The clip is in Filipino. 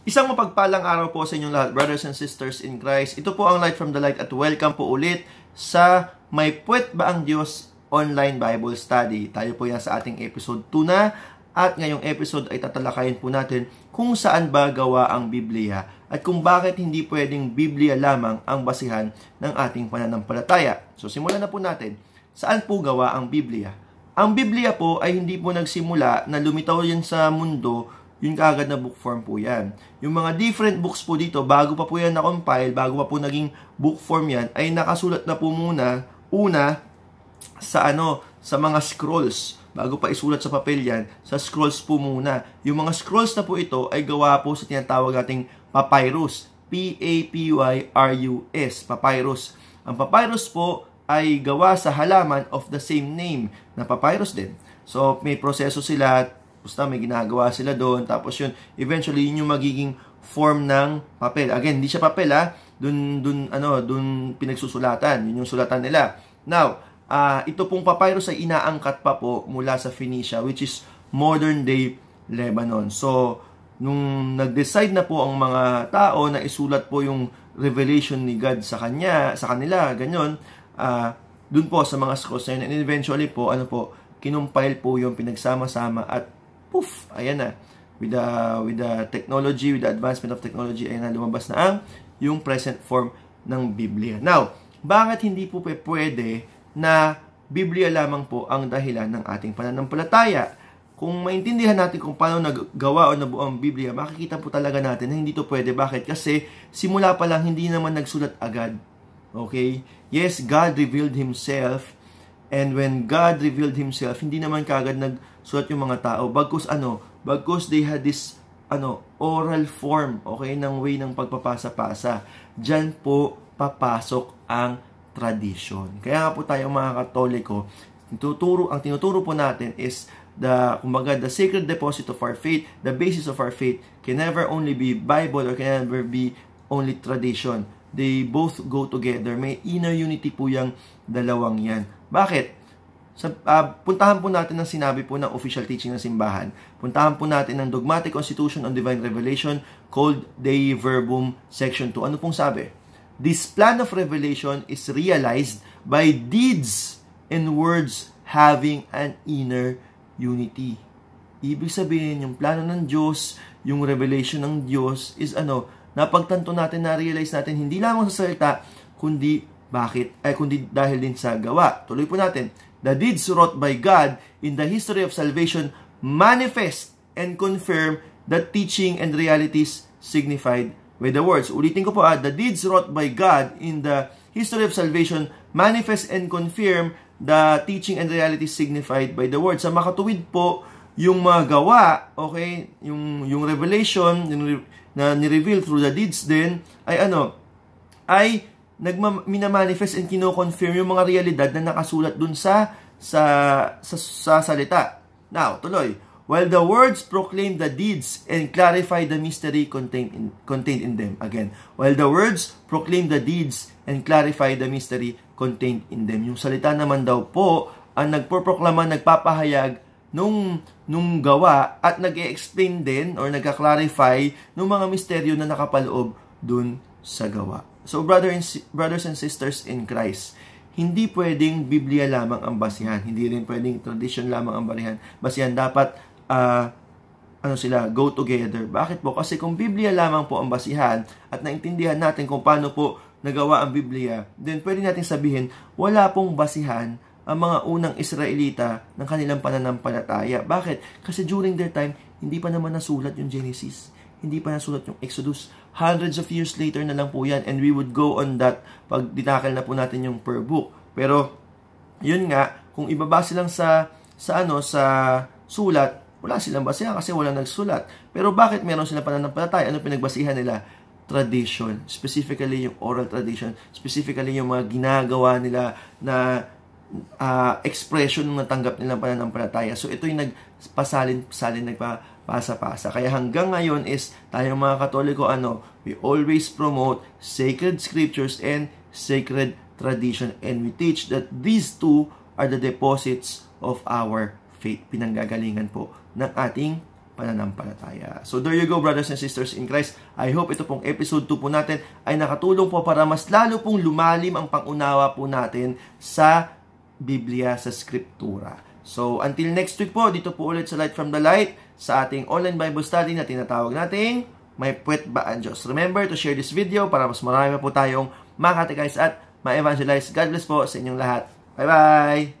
Isang mapagpalang araw po sa inyong lahat, brothers and sisters in Christ. Ito po ang Light from the Light at welcome po ulit sa May Puwet Ba Ang Diyos Online Bible Study. Tayo po yan sa ating episode 2 na at ngayong episode ay tatalakayin po natin kung saan ba gawa ang Biblia at kung bakit hindi pwedeng Biblia lamang ang basihan ng ating pananampalataya. So simulan na po natin, saan po gawa ang Biblia? Ang Biblia po ay hindi po nagsimula na lumitaw yan sa mundo yun kaagad na book form po yan. Yung mga different books po dito, bago pa po yan na-compile, bago pa po naging book form yan, ay nakasulat na po muna, una, sa ano, sa mga scrolls. Bago pa isulat sa papel yan, sa scrolls po muna. Yung mga scrolls na po ito ay gawa po sa tinatawag nating papyrus. P-A-P-Y-R-U-S, papyrus. Ang papyrus po ay gawa sa halaman of the same name na papyrus din. So, may proseso sila Basta may ginagawa sila doon. Tapos yun, eventually yun yung magiging form ng papel. Again, hindi siya papel ha. Ah. Doon, doon, ano, doon pinagsusulatan. Yun yung sulatan nila. Now, uh, ito pong papyrus ay inaangkat pa po mula sa Phoenicia which is modern day Lebanon. So, nung nag-decide na po ang mga tao na isulat po yung revelation ni God sa kanya, sa kanila, ganyan, uh, dun po sa mga scrolls na yun. And eventually po, ano po, kinumpile po yung pinagsama-sama at poof, ayan na. With the, with the technology, with the advancement of technology, ayan na, lumabas na ang yung present form ng Biblia. Now, bakit hindi po pwede na Biblia lamang po ang dahilan ng ating pananampalataya? Kung maintindihan natin kung paano naggawa o nabuo ang Biblia, makikita po talaga natin na hindi to pwede. Bakit? Kasi simula pa lang, hindi naman nagsulat agad. Okay? Yes, God revealed Himself And when God revealed Himself, hindi naman kagad nagsulat yung mga tao. Bagkus ano, bagkus they had this ano, oral form, okay, ng way ng pagpapasa-pasa. Diyan po papasok ang tradition. Kaya nga po tayo mga Katoliko, tinuturo, ang tinuturo po natin is the, kumbaga, the sacred deposit of our faith, the basis of our faith can never only be Bible or can never be only tradition They both go together. May inner unity po yung dalawang yan. Bakit? Sa, uh, puntahan po natin ang sinabi po ng official teaching ng simbahan. Puntahan po natin ang Dogmatic Constitution on Divine Revelation called Dei Verbum Section 2. Ano pong sabi? This plan of revelation is realized by deeds and words having an inner unity. Ibig sabihin, yung plano ng Diyos, yung revelation ng Diyos is ano, napagtanto natin, na-realize natin, hindi lamang sa salita, kundi bakit? Ay, kundi dahil din sa gawa. Tuloy po natin. The deeds wrought by God in the history of salvation manifest and confirm the teaching and realities signified with the words. Ulitin ko po ah, the deeds wrought by God in the history of salvation manifest and confirm the teaching and realities signified by the words. Sa makatuwid po, yung mga gawa, okay, yung, yung revelation, yung, na ni-reveal through the deeds din, ay ano, ay nagma nagmamanifest and kino-confirm yung mga realidad na nakasulat dun sa, sa, sa, sa salita. Now, tuloy. While the words proclaim the deeds and clarify the mystery contained in, contained in them. Again, while the words proclaim the deeds and clarify the mystery contained in them. Yung salita naman daw po ang nagpoproklama, nagpapahayag nung, nung gawa at nag explain din or nag clarify ng mga misteryo na nakapaloob dun sa gawa. So brother and, brothers and sisters in Christ, hindi pwedeng Biblia lamang ang basihan. Hindi rin pwedeng tradition lamang ang barihan. Basihan dapat uh, ano sila, go together. Bakit po? Kasi kung Biblia lamang po ang basihan at naintindihan natin kung paano po nagawa ang Biblia, then pwede natin sabihin, wala pong basihan ang mga unang Israelita ng kanilang pananampalataya. Bakit? Kasi during their time, hindi pa naman nasulat yung Genesis. Hindi pa nasulat yung Exodus. Hundreds of years later na lang po yan and we would go on that pag ditakal na po natin yung per book. Pero, yun nga, kung ibabase lang sa sa ano sa sulat, wala silang basihan kasi walang nagsulat. Pero bakit meron silang pananampalataya? Ano pinagbasihan nila? Tradition. Specifically yung oral tradition. Specifically yung mga ginagawa nila na uh, expression ng natanggap nilang pananampalataya. So ito yung nagpasalin-salin, nagpapasa-pasa. Kaya hanggang ngayon is tayo mga Katoliko, ano, we always promote sacred scriptures and sacred tradition. And we teach that these two are the deposits of our faith. Pinanggagalingan po ng ating pananampalataya. So there you go brothers and sisters in Christ. I hope ito pong episode 2 po natin ay nakatulong po para mas lalo pong lumalim ang pangunawa po natin sa Biblia sa Skriptura. So, until next week po, dito po ulit sa Light from the Light sa ating online Bible study na tinatawag nating May Puwet Ba ang Diyos? Remember to share this video para mas marami pa po tayong makatekize at ma-evangelize. God bless po sa inyong lahat. Bye-bye!